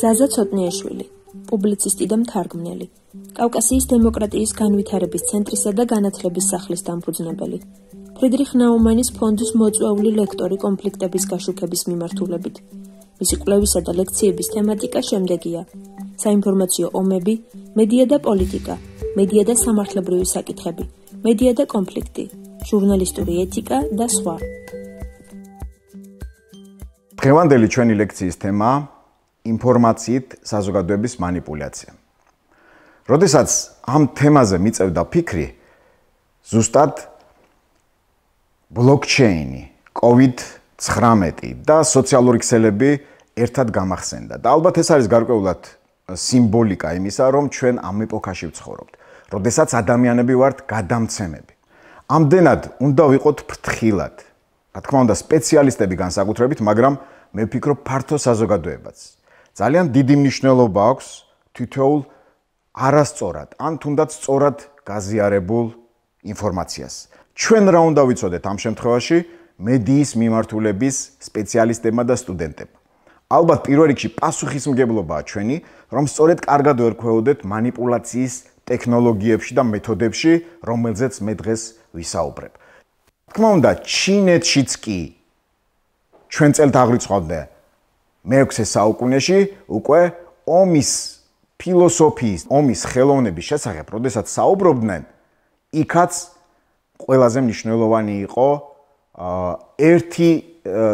ზაზა ცოტნიაშვილი, პუბლიცისტი და მთარგმნელი, კავკასიის დემოკრატიის განვითარების ცენტრისა და განათლების სახლის დამფუძნებელი, ფრიდრიხ ნაუმანის ფონდის მოწვეული ლექტორი კონფლიქტების გაშუქების მიმართულებით. მისი კვლევისა და ლექციების თემატიკა შემდეგია: საინფორმაციო ომები, მედია და პოლიტიკა, მედია და სამართლებრივი საკითხები, მედია და კონფლიქტი, ჟურნალისტური ეთიკა და სხვა. დღევანდელი ჩვენი ლექციის თემაა ინფორმაციით საზოგადოების манипуляცია. როდესაც ამ თემაზე მიწევდა ფიქრი, ზუსტად ბლოკჩეინი, COVID-19 და სოციალური ქსელები ერთად გამახსენდა. და ალბათ ეს არის გარკვეულად სიმბოლიკა იმისა, რომ ჩვენ ამ ეპოქაში ვცხოვრობთ, როდესაც ადამიანები ვართ გადამცემები. ამდენად უნდა ვიყოთ ფრთხილად. რა თქმა უნდა, სპეციალისტები განსაკუთრებით, მაგრამ მე ვფიქრობ, ფართო საზოგადოებაც ძალიან დიდი მნიშვნელობა აქვს თითოეულ არასწორად, ან თუნდაც სწორად გაზიარებულ ინფორმაციას. ჩვენ რა უნდა ვიცოდეთ ამ შემთხვევაში? მედიის მიმართულების სპეციალისტებმა და სტუდენტებმა. ალბათ პირველ რიგში პასუხისმგებლობაა ჩვენი, რომ სწორედ კარგად ვერქვეოდეთ манипуляციის ტექნოლოგიებში და მეთოდებში, რომელზეც მე დღეს ვისაუბრებ. თქმა უნდა, ჩინეთშიც კი ჩვენ წელთ აღრიცხავდნენ მე-6 საუკუნეში უკვე ომის ფილოსოფიის, ომის ხელოვნების შესახებ, როდესაც საუბრობდნენ, იქაც ყველაზე მნიშვნელოვანი იყო ერთი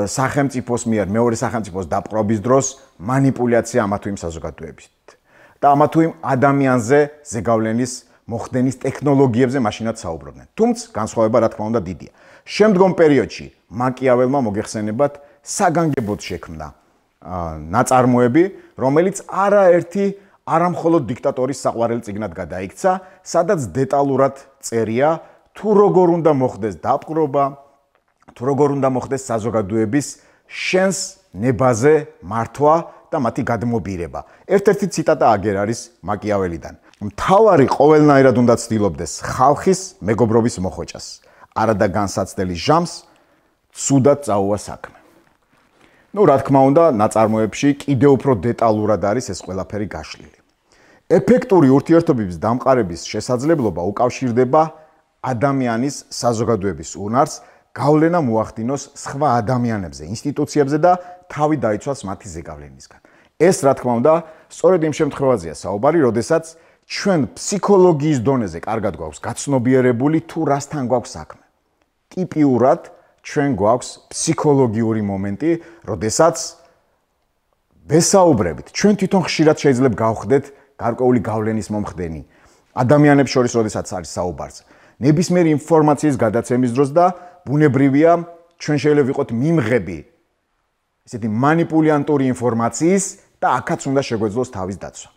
სახელმწიფოს მიერ მეორე სახელმწიფოს დაპყრობის დროს манипуляცია ამა თუ იმ საზოგადოებებით და ამა თუ იმ ადამიანზე ზეგავლენის მოხდენის ტექნოლოგიებზე მაშინაც საუბრობდნენ. თუმც განსხვავება რა თქმა უნდა დიდია. შემდგომ პერიოდში მაკიაველმა მოგეხსენებათ საგანგებოდ შექმნა ნაწარმოები, რომელიც არაერთი არამხოლოდ დიქტატორის საყვარელი ციგნად გადაიქცა, სადაც დეტალურად წერია თუ როგორ უნდა მოხდეს დაპყრობა, თუ როგორ უნდა მოხდეს საზოგადოების შენს ნებაზე მართვა და მათი გადმობირება. ერთ-ერთი ციტატა აგერ არის მაკიაველიდან. მთავარი ყოველნაირად უნდა ცდილობდეს ხალხის მეგობრობის მოხოჭას, არადა განსაცდელი ჟამს ცუდად წაუვა საქმე. ну, რა თქმა უნდა, ნაწარმოებში კიდევ უფრო დეტალურად არის ეს ყველაფერი გაშლილი. ეფექტური ურთიერთობების დამყარების შესაძლებლობა უკავშირდება ადამიანის საზოგადოების უნარს, გავლენა მოახდინოს სხვა ადამიანებზე, ინსტიტუციებზე და თავი დაიცვას მათი ზეგავლენისგან. ეს, რა თქმა უნდა, სწორედ იმ შემთხვევაზეა საუბარი, როდესაც ჩვენ ფსიქოლოგიის დონეზე კარგად გვაქვს გაცნობიერებული თუ რასთან გვაქვს საქმე. ტიპიურად ჩვენ გვაქვს ფსიქოლოგიური მომენტი, როდესაც ვესაუბრებით, ჩვენ თვითონ ხშირად შეიძლება გავხდეთ გარკვეული გავლენის მომხდენი ადამიანებს შორის, როდესაც არის საუბარს. ნებისმიერი ინფორმაციის გადაცემის დროს და ბუნებრივია ჩვენ შეიძლება ვიყოთ მიმღები ესეთი манипуляტორი ინფორმაციის და ახაც უნდა შეგვეძლოს თავის დაცვა.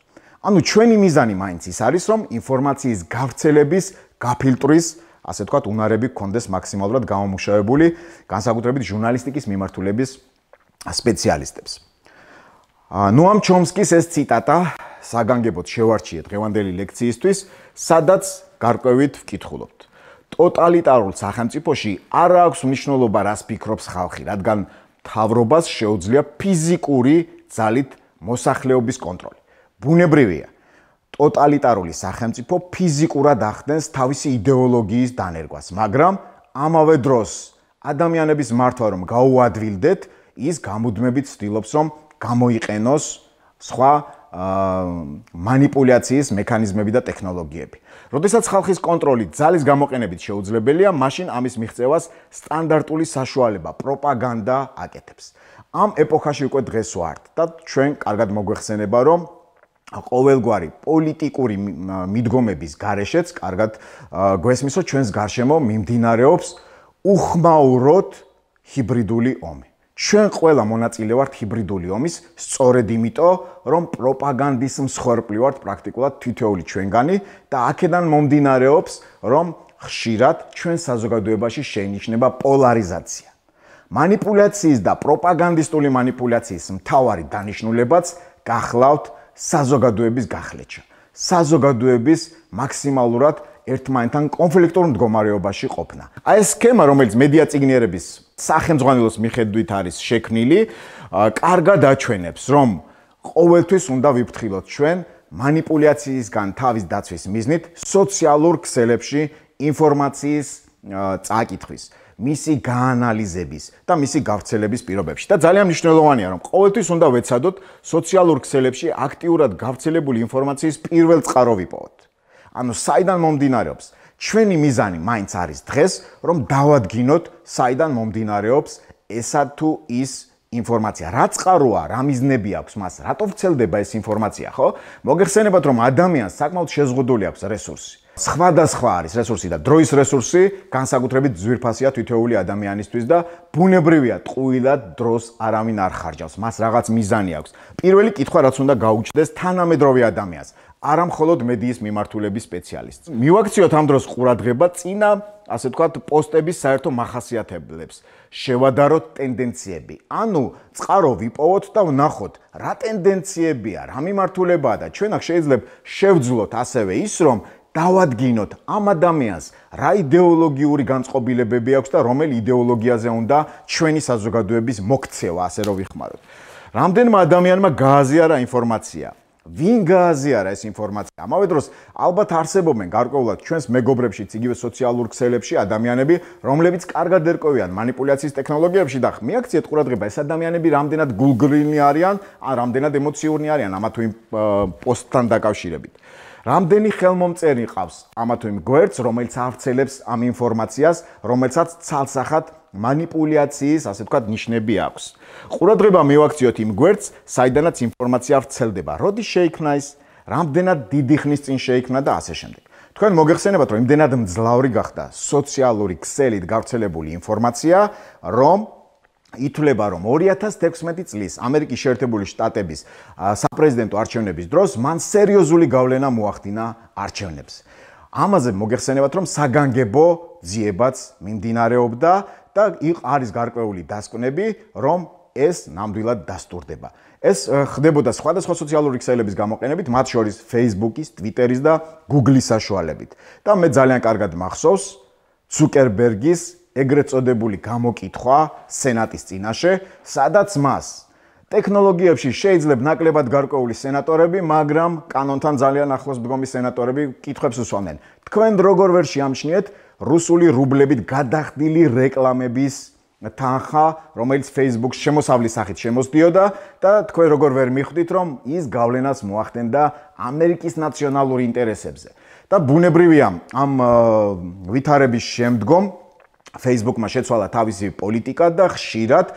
ანუ ჩვენი მიზანი მაინც ის არის, რომ ინფორმაციის გავრცელების, გაფილტრის, ასე თქვა, უნარები გქონდეს მაქსიმალურად გამომუშავებული, განსაკუთრებით ჟურნალისტიკის მიმართულების სპეციალისტებს. ა ნოამ ჩომსკის ეს ციტატა საგანგებოდ შევარჩიე დღევანდელი ლექციისთვის, სადაც გარკვევით ვკითხულობთ. ტოტალიტარულ სახელმწიფოში არ აქვს მნიშვნელობა, რას ფიქრობს ხალხი, რადგან თავრობას შეუძლია ფიზიკური ძალით მოსახლეობის კონტროლი. ბუნებრივია, ტოტალიტარული სახელმწიფო ფიზიკურად ახდენს თავისი идеოლოგიის დანერგვას, მაგრამ ამავე დროს ადამიანების მართვა რომ გაუადვილდეთ, ის გამუდმებით ცდილობს რომ გამოიყენოს სხვა манипуляციის მექანიზმები და ტექნოლოგიები. როდესაც ხალხის კონტროლი ძალის გამოყენებით შეუძლებელია, მაშინ ამის მიღწევას სტანდარტული საშუალება პროპაგანდა აკეთებს. ამ ეპოქაში უკვე დღეს ვართ და ჩვენ კარგად მოგვეხსენება რომ ყოველგვარი პოლიტიკური მიდგომების გარეშეც კარგად გვესმისო ჩვენს გარშემო მიმდინარეობს უხმაუროდ ჰიბრიდული ომი. ჩვენ ყველა მონაწილე ვართ ჰიბრიდული ომის, სწორედ იმიტომ, რომ პროპაგანდის მსხვერპლი ვართ პრაქტიკულად თითოეული ჩვენგანი და აქედან მომდინარეობს, რომ ხშირად ჩვენ საზოგადოებაში შეინიშნება პოლარიზაცია. манипуляციის და პროპაგანდისტული манипуляციის მთავარი დანიშნულებაც გახლავთ საზოგადოების გახლეჩა. საზოგადოების მაქსიმალურად ერთმანეთთან კონფლიქტურ მდგომარეობაში ყოფნა. აი ეს სქემა, რომელიც მედია ციგნიერების სახელმძღვანელოს მიხედვით არის შექმნილი, კარგად აჩვენებს, რომ ყოველთვის უნდა ვიფრთხილოთ ჩვენ манипуляციისგან თავის დაცვის მიზნით სოციალურ ქსელებში ინფორმაციის წაკითხვის. მისი გაანალიზების და მისი გავრცელების პირობებში. და ძალიან მნიშვნელოვანია, რომ ყოველთვის უნდა ვეცადოთ სოციალურ ქსელებში აქტიურად გავრცელებული ინფორმაციის პირველ წყარო ვიპოვოთ. ანუ საიდან მომდინარეობს ჩვენი მიზანი მაინც არის დღეს, რომ დავადგინოთ საიდან მომდინარეობს ესა თუ ის ინფორმაცია რა წყაროა, რა მიზნები აქვს მას, რატო ვრცელდება ეს ინფორმაცია, ხო? მოგეხსენებათ, რომ ადამიანს საკმაოდ შეზღუდული აქვს რესურსი. სხვადასხვა არის რესურსი და დროის რესურსი განსაკუთრებით ძვირფასია თითოეული ადამიანისთვის და ბუნებრივია ტყუილად დროს არავინ არ ხარჯავს მას რაღაც მიზანი აქვს პირველი კითხვა რაც უნდა გაუჩნდეს თანამედროვე ადამიანს არა მხოლოდ მედიის მიმართულების სპეციალისტს მივაქციოთ ამ დროს ყურადღება წინა ასე ვთქვათ პოსტების საერთო מחასიათებლებს შევადაროთ ტენდენციები ანუ წყარო ვიპოვოთ და ვნახოთ რა ტენდენციებია რა მიმართულებაა და ჩვენ აქ შეიძლება შევძლოთ ასევე ის რომ დავადგინოთ ამ ადამიანს რა идеოლოგიური განწყობილებები აქვს და რომელი идеოლოგიაზე უნდა ჩვენი საზოგადოების მოქცევა ასე რომ ვიხმაროთ. რამდენმა ადამიანმა გააზიარა ინფორმაცია. ვინ გააზიარა ეს ინფორმაცია? ამავე დროს ალბათ არსებობენ გარკვეულად ჩვენს მეგობრებშიც, იგივე სოციალურ ქსელებში ადამიანები, რომლებიც კარგად ერკვევიან манипуляციის ტექნოლოგიებში და მიაქციეთ ყურადღება ეს ადამიანები რამდენად გულგრილი არიან, ან რამდენად ემოციური არიან ამათ იმ პოსტთან დაკავშირებით. რამდენი ხელმომწერი ყავს ამათო იმ გვერდს რომელიც ავრცელებს ამ ინფორმაციას რომელსაც ცალსახად манипуляციის, ასე ვთქვათ, ნიშნები აქვს. ყურადღება მივაქციოთ იმ გვერდს, საიდანაც ინფორმაცია ვრცელდება. როდი შეიქმნა ის, რამდენად დიდი ხნის წინ შეიქმნა და ასე შემდეგ. თქვენ მოგეხსენებათ, რომ იმდენად მძლავრი გახდა სოციალური ქსელით გავრცელებული ინფორმაცია, რომ ითვლება რომ 2016 წლის ამერიკის შეერთებული შტატების საპრეზიდენტო არჩევნების დროს მან სერიოზული გავლენა მოახდინა არჩევნებს. ამაზე მოგეხსენებათ რომ საგანგებო ძიებაც მიმდინარეობდა და არის გარკვეული დასკვნები რომ ეს ნამდვილად დასტურდება. ეს ხდებოდა სხვადასხვა სოციალური ქსელების გამოყენებით, მათ შორის Facebook-ის, Twitter-ის და Google-ის საშუალებით. და მე ძალიან კარგად მახსოვს ცუკერბერგის ეგრეთ წოდებული გამოკითხვა სენატის წინაშე, სადაც მას ტექნოლოგიებში შეიძლება ნაკლებად გარკვეული სენატორები, მაგრამ კანონთან ძალიან ახლოს მდგომი სენატორები კითხვებს უსვამენ. თქვენ როგორ ვერ შეამჩნიეთ რუსული რუბლებით გადახდილი რეკლამების თანხა, რომელიც Facebook-ში შემოსავლის სახით შემოსდიოდა და თქვენ როგორ ვერ მიხვდით, რომ ის გავლენას მოახდენდა ამერიკის ნაციონალურ ინტერესებზე. და ბუნებრივია ამ ვითარების შემდგომ Facebook-მა შეცვალა თავისი პოლიტიკა და ხშირად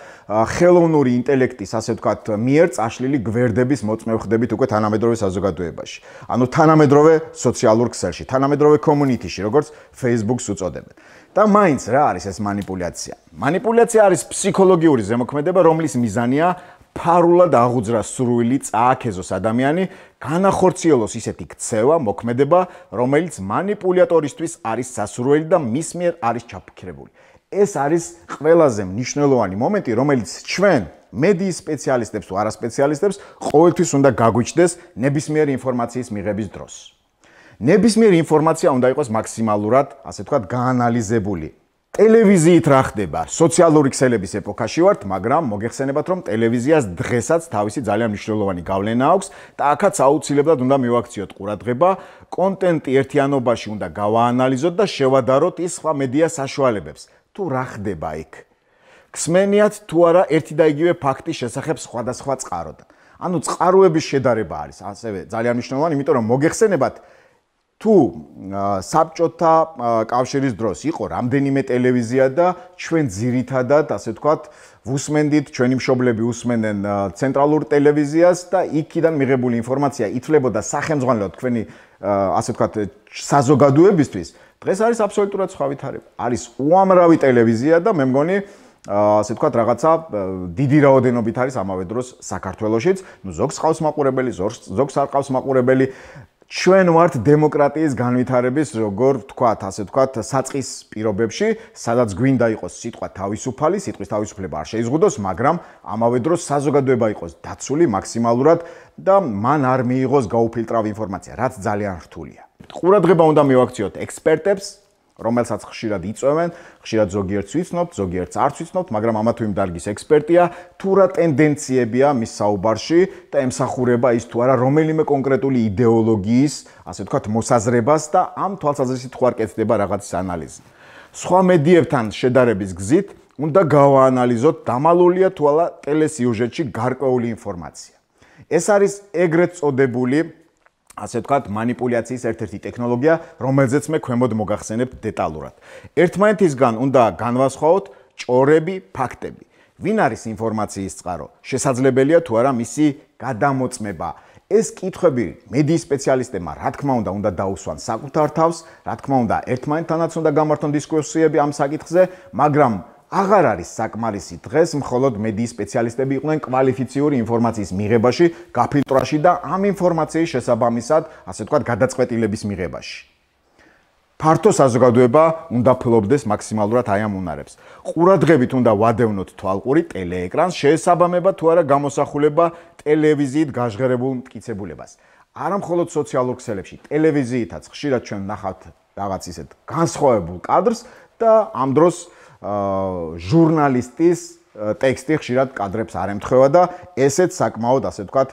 ხელოვნური ინტელექტის, ასე ვთქვათ, მიერ წაშლილი გვერდების მოწმევხდებით უკვე თანამედროვე საზოგადოებაში. ანუ თანამედროვე სოციალურ ქსელში, თანამედროვე community-ში, როგორც Facebook-ს უწოდებენ. და მაინც რა არის ეს манипуляция? манипуляция არის ფსიქოლოგიური ზემოქმედება, რომლის მიზანია ფარულად აღუძრას სურვილი წააქეზოს ადამიანი განახორციელოს ისეთი ქცევა, მოქმედება, რომელიც манипуляტორისთვის არის სასურველი და მის მიერ არის ჩაფიქრებული. ეს არის ყველაზე მნიშვნელოვანი მომენტი, რომელიც ჩვენ მედიის სპეციალისტებს თუ არასპეციალისტებს ყოველთვის უნდა გაგვიჩნდეს ნებისმიერ ინფორმაციის მიღების დროს. ნებისმიერი ინფორმაცია უნდა იყოს მაქსიმალურად, ასე ვთქვათ, გაანალიზებული, ტელევიზიით რა ხდება? სოციალური ქსელების ეპოქაში ვართ, მაგრამ მოგეხსენებათ, რომ ტელევიზიას დღესაც თავისი ძალიან მნიშვნელოვანი გავლენა აქვს და ახაც აუცილებლად უნდა მივაქციოთ ყურადღება, კონტენტი ერთიანობაში უნდა გავაანალიზოთ და შევადაროთ ის სხვა მედია საშუალებებს. თუ რა ხდება იქ? ქსმენიათ თუ არა ერთი და იგივე ფაქტი შესახებ სხვადასხვა წყაროდან. ანუ წყაროების შედარება არის ასევე ძალიან მნიშვნელოვანი, იმიტომ რომ მოგეხსენებათ, თუ საბჭოთა კავშირის დროს იყო რამდენიმე ტელევიზია და ჩვენ ძირითადად ასე ვთქვათ ვუსმენდით ჩვენი მშობლები უსმენენ ცენტრალურ ტელევიზიას და იქიდან მიღებული ინფორმაცია ითვლებოდა სახელმძღვანელოდ თქვენი ასე ვთქვათ საზოგადოებისთვის დღეს არის აბსოლუტურად სხვა ვითარება არის უამრავი ტელევიზია და მე მგონი ასე ვთქვათ რაღაცა დიდი რაოდენობით არის ამავე დროს საქართველოსშიც ნუ ზოგს ყავს მაყურებელი ზოგს არ ყავს მაყურებელი ჩვენ ვართ დემოკრატიის განვითარების როგორ ვთქვათ, ასე ვთქვათ, საწყის პირობებში, სადაც გვინდა იყოს სიტყვა თავისუფალი, სიტყვის თავისუფლება არ შეიზღუდოს, მაგრამ ამავე დროს საზოგადოება იყოს დაცული მაქსიმალურად და მან არ მიიღოს გაუფილტრავ ინფორმაცია, რაც ძალიან რთულია. ყურადღება უნდა მივაქციოთ ექსპერტებს, რომელსაც ხშირად იწვევენ, ხშირად ზოგიერთს ვიცნობთ, ზოგიერთს არ ვიცნობთ, მაგრამ ამა თუ იმ დარგის ექსპერტია, თუ რა ტენდენციებია მის საუბარში და ემსახურება ის თუ არა რომელიმე კონკრეტული იდეოლოგიის, ასე ვთქვათ, მოსაზრებას და ამ თვალსაზრისით ხარკეთდება რაღაცის ანალიზი. სხვა მედიებთან შედარების გზით უნდა გავაანალიზოთ დამალულია თუ არა ტელესიუჟეტში გარკვეული ინფორმაცია. ეს არის ეგრეთ წოდებული ასე ვთქვათ, манипуляციის ერთ-ერთი ტექნოლოგია, რომელზეც მე ქვემოთ მოგახსენებ დეტალურად. ერთმანეთისგან უნდა განვასხვაოთ ჭორები, ფაქტები. ვინ არის ინფორმაციის წყარო? შესაძლებელია თუ არა მისი გადამოწმება? ეს კითხვები მედიის სპეციალისტებმა რა თქმა უნდა უნდა დაუსვან საკუთარ თავს, რა თქმა უნდა ერთმანეთთანაც უნდა გამართონ დისკუსიები ამ საკითხზე, მაგრამ აღარ არის საკმარისი დღეს მხოლოდ მედიის სპეციალისტები იყვნენ კვალიფიციური ინფორმაციის მიღებაში, გაფილტრაში და ამ ინფორმაციის შესაბამისად, ასე ვთქვათ, გადაწყვეტილების მიღებაში. ფართო საზოგადოება უნდა ფლობდეს მაქსიმალურად აი ამ უნარებს. ყურადღებით უნდა ვადევნოთ თვალყური ტელეეკრანს, შეესაბამება თუ არა გამოსახულება ტელევიზიით გაჟღერებულ მტკიცებულებას. არა მხოლოდ სოციალურ ქსელებში, ტელევიზიითაც ხშირად ჩვენ ნახავთ რაღაც ისეთ განსხვავებულ კადრს და ამ დროს ჟურნალისტის ტექსტი ხშირად კადრებს არ ემთხვევა და ესეც საკმაოდ ასე ვთქვათ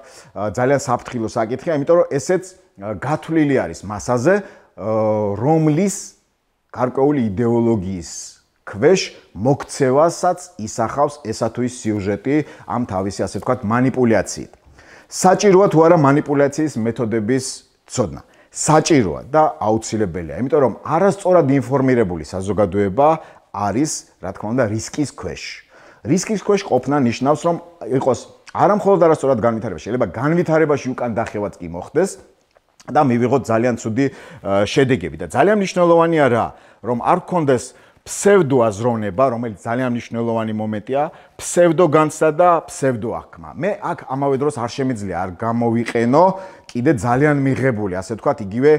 ძალიან საფრთხილო საკითხია, იმიტომ რომ ესეც გათვლილი არის მასაზე, რომლის გარკვეული იდეოლოგიის ქვეშ მოქცევასაც ისახავს ესა თუ ის სიუჟეტი ამ თავისი ასე ვთქვათ манипуляციით. საჭიროა თუ არა манипуляციის მეთოდების ცოდნა. საჭიროა და აუცილებელია, იმიტომ რომ არასწორად ინფორმირებული საზოგადოება არის, რა თქმა უნდა, რისკის ქვეშ. რისკის ქვეშ ყოფნა ნიშნავს, რომ იყოს არა მხოლოდ არასწორად განვითარება, შეიძლება განვითარებაში უკან დახევაც კი მოხდეს და მივიღოთ ძალიან ცუდი შედეგები და ძალიან მნიშვნელოვანია რა, რომ არ გქონდეს псевдоазронеба, რომელიც ძალიან მნიშვნელოვანი მომენტია, псевдоგანცა და псевдоაქმა. მე აქ ამავე დროს არ შემიძლია არ გამოვიყენო კიდე ძალიან მიღებული, ასე თქვა, იგივე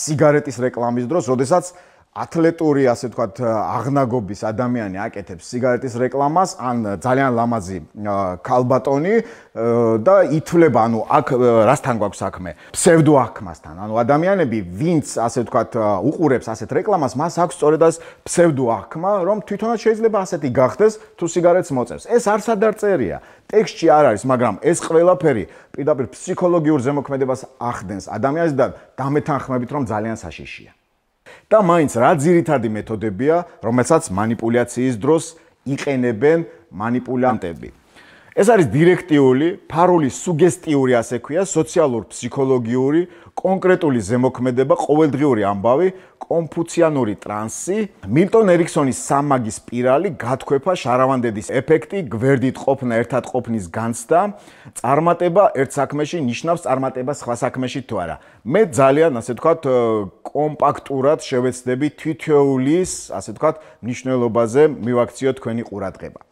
სიგარეტის რეკლამის დროს, როდესაც ათლეტური ასე ვთქვათ აღნაგობის ადამიანი აკეთებს სიგარეტის რეკლამას ან ძალიან ლამაზი ქალბატონი და ითვლება ანუ აქ რასთან გვაქვს საქმე псевдо აქმასთან ანუ ადამიანები ვინც ასე ვთქვათ უყურებს ასეთ რეკლამას მას აქვს სწორედ ას псевдо აქმა რომ თვითონაც შეიძლება ასეთი გახდეს თუ სიგარეტს მოწევს ეს არ სადარწერია ტექსტში არ არის მაგრამ ეს ყველაფერი პირდაპირ ფსიქოლოგიურ ზემოქმედებას ახდენს ადამიანს და დამეთანხმებით რომ ძალიან საშიშია და მაინც რა ძირითადი მეთოდებია, რომელსაც манипуляციის დროს იყენებენ манипулянტები. ეს არის დირექტიული, ფარული, სუგესტიური, ასე ქვია, სოციალურ-ფსიქოლოგიური კონკრეტული ზემოქმედება, ყოველდღიური ამბავი, კონფუციანური ტრანსი, მილტონ ერიქსონის სამაგი სპირალი, გათქვეფა, შარავანდედის ეფექტი, გვერდით ყოფნა, ერთად ყოფნის განცდა, წარმატება ერთ საქმეში ნიშნავს წარმატება სხვა საქმეში თუ არა. მე ძალიან, ასე ვთქვათ, კომპაქტურად შევეცდები თითოეულის, ასე ვთქვათ, ნიშნულობაზე მივაქციო თქვენი ყურადღება.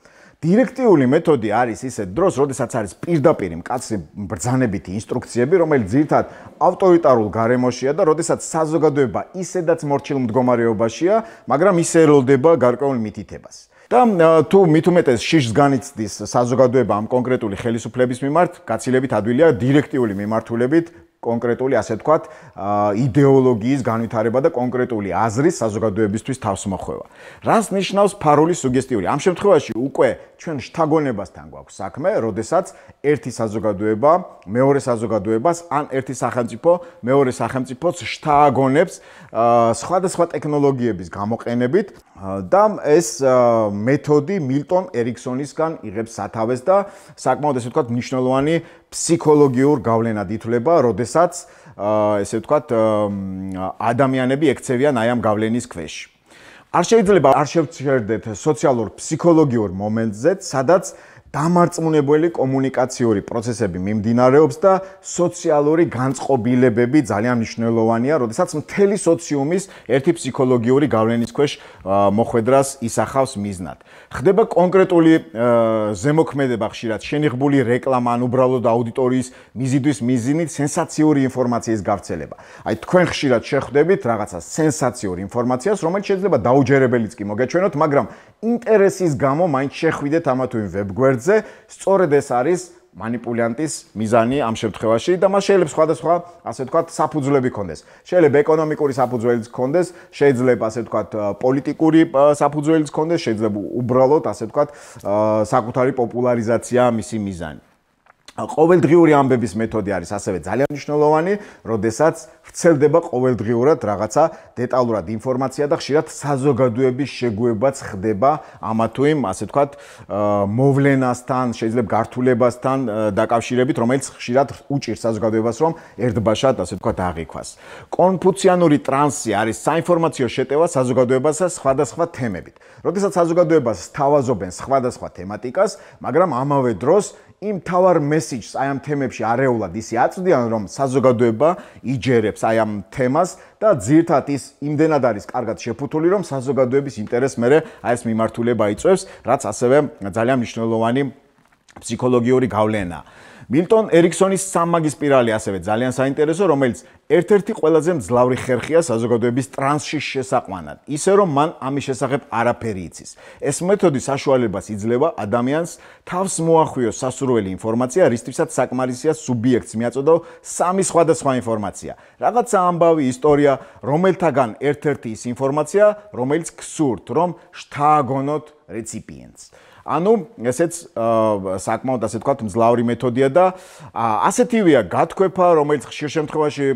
დირექტიული მეთოდი არის ისეთ დროს, როდესაც არის პირდაპირ მკაცრი ბრძანებითი ინსტრუქციები, რომელიც ძირთად ავტორიტარულ გარემოშია და როდესაც საზოგადოება ისედაც მორჩილ მდგომარეობაშია, მაგრამ ისე ელოდება გარკვეულ მითითებას. და თუ მით უმეტეს შიშს განიცდის საზოგადოება ამ კონკრეტული ხელისუფლების მიმართ, გაცილებით ადვილია დირექტიული მიმართულებით კონკრეტული ასე ვთქვათ იდეოლოგიის განვითარება და კონკრეტული აზრის საზოგადოებისთვის თავსმოხვევა. რას ნიშნავს ფაროლის სუგესტიური? ამ შემთხვევაში უკვე ჩვენ შთაგონებასთან გვაქვს საქმე, როდესაც ერთი საზოგადოება მეორე საზოგადოებას ან ერთი სახელმწიფო მეორე სახელმწიფოს შთააგონებს სხვადასხვა ტექნოლოგიების გამოყენებით და ეს მეთოდი მილტონ ერიქსონისგან იღებს სათავეს და საკმაოდ ესე ვთქვათ ნიშნავანი ფსიქოლოგიურ გავლენად ითვლება, როდესაც ესე ვთქვათ, ადამიანები ექცევიან აი ამ გავლენის ქვეშ. არ შეიძლება არ შევჩერდეთ სოციალურ ფსიქოლოგიურ მომენტზე, სადაც დამარწმუნებელი კომუნიკაციური პროცესები მიმდინარეობს და სოციალური განწყობილებები ძალიან მნიშვნელოვანია, როდესაც მთელი სოციუმის ერთი ფსიქოლოგიური გავლენის ქვეშ მოხვედრას ისახავს მიზნად. ხდება კონკრეტული ზემოქმედება ხშირად შენიღბული რეკლამა ან უბრალოდ აუდიტორიის მიზიდვის მიზნით სენსაციური ინფორმაციის გავრცელება. აი თქვენ ხშირად შეხვდებით რაღაცა სენსაციურ ინფორმაციას, რომელიც შეიძლება დაუჯერებელიც კი მოგეჩვენოთ, მაგრამ ინტერესის გამო მაინც შეხვიდეთ ამა თუ იმ ვებგვერდზე, სწორედ ეს არის манипулянტის მიზანი ამ შემთხვევაში და მას შეიძლება სხვადასხვა ასე ვთქვათ საფუძვლები ჰქონდეს. შეიძლება ეკონომიკური საფუძვლებიც ჰქონდეს, შეიძლება ასე ვთქვათ პოლიტიკური საფუძვლებიც ჰქონდეს, შეიძლება უბრალოდ ასე ვთქვათ საკუთარი პოპულარიზაცია მისი მიზანი. ყოველდღიური ამბების მეთოდი არის ასევე ძალიან მნიშვნელოვანი, როდესაც ვრცელდება ყოველდღიურად რაღაცა დეტალურად ინფორმაცია და ხშირად საზოგადოების შეგუებაც ხდება ამა თუ იმ ასე ვთქვათ მოვლენასთან შეიძლება გართულებასთან დაკავშირებით რომელიც ხშირად უჭირს საზოგადოებას რომ ერთბაშად ასე ვთქვათ აღიქვას კონფუციანური ტრანსი არის საინფორმაციო შეტევა საზოგადოებასა სხვადასხვა თემებით როდესაც საზოგადოებას თავაზობენ სხვადასხვა თემატიკას მაგრამ ამავე დროს იმ თავარ მესიჯს აი ამ თემებში არეულად ისე აწვდიან რომ საზოგადოება იჯერებს აი ამ თემას და ძირთად ის იმდენად არის კარგად შეფუთული რომ საზოგადოების ინტერესს მე აი ეს მიმართულება იწევს რაც ასევე ძალიან მნიშვნელოვანი ფსიქოლოგიური გავლენაა მილტონ ერიქსონის სამაგისპირალი ასევე ძალიან საინტერესო, რომელიც ერთ-ერთი ყველაზე მძლავრი ხერხია საზოგადოების ტრანსში შესაყვანად. ისე რომ მან ამის შესახებ არაფერი იცის. ეს მეთოდი საშუალებას იძლევა ადამიანს თავს მოახვიოს სასურველი ინფორმაცია, რისთვისაც საკმარისია სუბიექტს მიაწოდო სამი სხვადასხვა ინფორმაცია. რაღაცა ამბავი ისტორია, რომელთაგან ერთ-ერთი ის ინფორმაცია, რომელიც გსურთ, რომ შთააგონოთ რეციპიენტს. ანუ ესეც საკმაოდ ასე თქვა მძლავრი მეთოდია და ასეთივია გათქვეფა, რომელიც ხშირ შემთხვევაში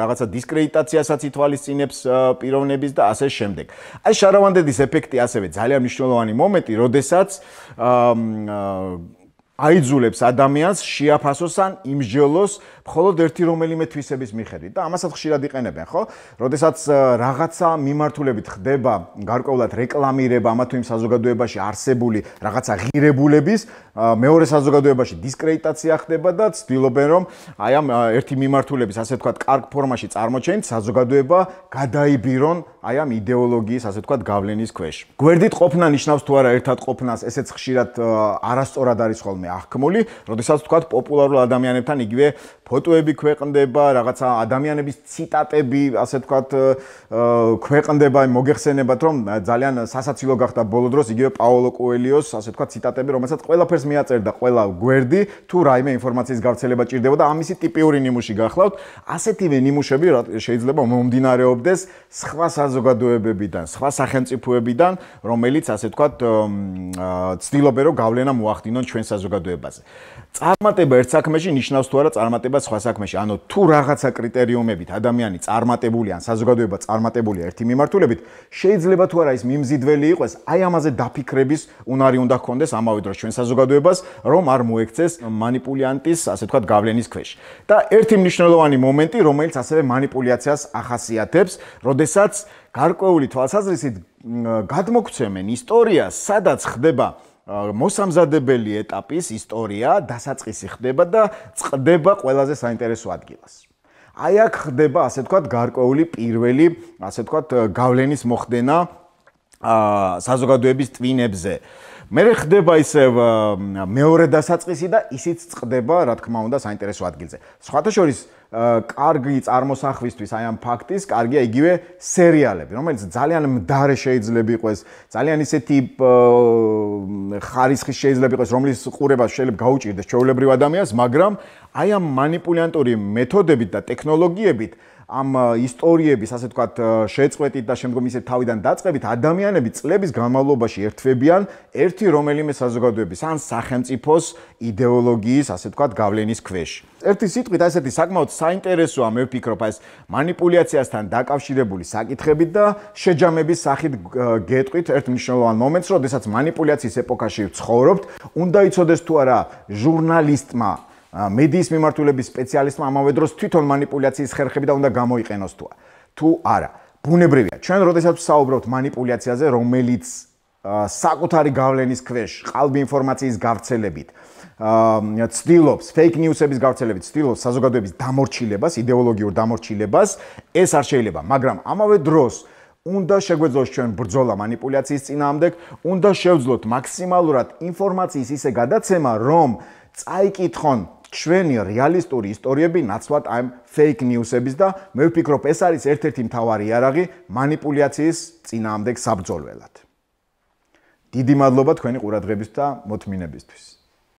რაღაცა დისკრედიტაციასაც ითვალისწინებს პიროვნების და ასე შემდეგ. აი შარავანდედის ეფექტი ასევე ძალიან მნიშვნელოვანი მომენტი, როდესაც აა აიძულებს ადამიანს შეაფასოს ან იმჯელოს მხოლოდ ერთი რომელიმე თვისების მიხედვით და ამასაც ხშირად იყენებენ, ხო? როდესაც რაღაცა მიმართულებით ხდება გარკვეულად რეკლამირება ამა თუ იმ საზოგადოებაში არსებული რაღაცა ღირებულების, მეორე საზოგადოებაში დისკრედიტაცია ხდება და ცდილობენ რომ აი ამ ერთი მიმართულების ასე ვთქვათ, კარგ ფორმაში წარმოჩენით საზოგადოება გადაიბირონ აი ამ იდეოლოგიის ასე ვთქვათ გავლენის ქვეშ. გვერდით ყოფნა ნიშნავს თუ არა ერთად ყოფნას, ესეც ხშირად არასწორად არის ხოლმე ახმული, როდესაც ვთქვათ პოპულარულ ადამიანებთან იგივე ფოტოები ქვეყნდება, რაღაცა ადამიანების ციტატები, ასე ვთქვათ, ქვეყნდება, მოიხსენებათ, რომ ძალიან სასაცილო გახდა ბოლო დროს იგივე პაოლო კუელიოს, ასე ვთქვათ, ციტატები, რომელსაც ყველაფერს მიაწერდა, ყველა გვერდი, თუ რაიმე ინფორმაციის გავრცელება ჭირდება და ამისი ტიპიური ნიმუში გახლავთ, ასეთივე ნიმუშები შეიძლება მომდინარეობდეს სხვა საზოგადოებებიდან, სხვა სახელმწიფოებიდან, რომელიც ასე ვთქვათ, ცდილობენ რომ გავლენა მოახდინონ ჩვენ საზოგადოებაზე. წარმატება ერთ საქმეში ნიშნავს თუ არა წარმატება ხდება სხვა საქმეში. ანუ თუ რაღაცა კრიტერიუმებით ადამიანი წარმატებული ან საზოგადოება წარმატებული ერთი მიმართულებით, შეიძლება თუ არა ის მიმზიდველი იყოს, აი ამაზე დაფიქრების უნარი უნდა ჰქონდეს ამავე დროს ჩვენ საზოგადოებას, რომ არ მოექცეს манипуляანტის, ასე ვთქვათ, გავლენის ქვეშ. და ერთი მნიშვნელოვანი მომენტი, რომელიც ასევე манипуляციას ახასიათებს, როდესაც გარკვეული თვალსაზრისით გადმოგვცემენ ისტორიას, სადაც ხდება მოსამზადებელი ეტაპის ისტორია დასაწყისი ხდება და წდება ყველაზე საინტერესო ადგილას. აი აქ ხდება ასე თქვა გარკვეული პირველი ასე თქვა გავლენის მოხდენა საზოგადოების ტვინებზე. მე ხდება ისევ მეორე დასაწყისი და ისიც წდება რა თქმა უნდა საინტერესო ადგილზე. სხვათა შორის კარგი წარმოსახვისთვის აი ამ ფაქტის, კარგია იგივე სერიალები, რომელიც ძალიან მდარე შეიძლება იყოს, ძალიან ისეთი ხარისხის შეიძლება იყოს, რომლის ყურებას შეიძლება გაუჭirdეს ჩვეულებრივ ადამიანს, მაგრამ აი ამ მანიპულანტური მეთოდებით და ტექნოლოგიებით ამ ისტორიების ასე თქვა შეწყვეტით და შემდგომ ისე თავიდან დაწყებით ადამიანები წლების განმავლობაში ერთვებიან ერთი რომელიმე საზოგადოების ან სახელმწიფოს идеოლოგიის ასე თქვა გავლენის ქვეშ. ერთი სიტყვით ასეთი საკმაოდ საინტერესოა მე ვფიქრობ ეს манипуляციასთან დაკავშირებული საკითხებით და შეჯამების სახით გეტყვით ერთ მნიშვნელოვან მომენტს, როდესაც манипуляციის ეპოქაში ვცხოვრობთ, უნდა იცოდეს თუ არა ჟურნალისტმა მედიის მიმართულების სპეციალისტმა ამავე დროს თვითონ манипуляციის ხერხები და უნდა გამოიყენოს თუა თუ არა ბუნებრივია ჩვენ როდესაც საუბრობთ манипуляციაზე რომელიც საკუთარი გავლენის ქვეშ ყალბი ინფორმაციის გავრცელებით ცდილობს ფეიქ ნიუსების გავრცელებით ცდილობს საზოგადოების დამორჩილებას იდეოლოგიურ დამორჩილებას ეს არ შეიძლება მაგრამ ამავე დროს უნდა შეგვეძლოს ჩვენ ბრძოლა манипуляციის წინააღმდეგ უნდა შევძლოთ მაქსიმალურად ინფორმაციის ისე გადაცემა რომ წაიკითხონ ჩვენი რეალისტური ისტორიები ნაცვლად აი ფეიქ ნიუსების და მე ვფიქრობ ეს არის ერთ-ერთი მთავარი იარაღი манипуляციის წინააღმდეგ საბრძოლველად. დიდი მადლობა თქვენი ყურადღებისთვის და მოთმინებისთვის.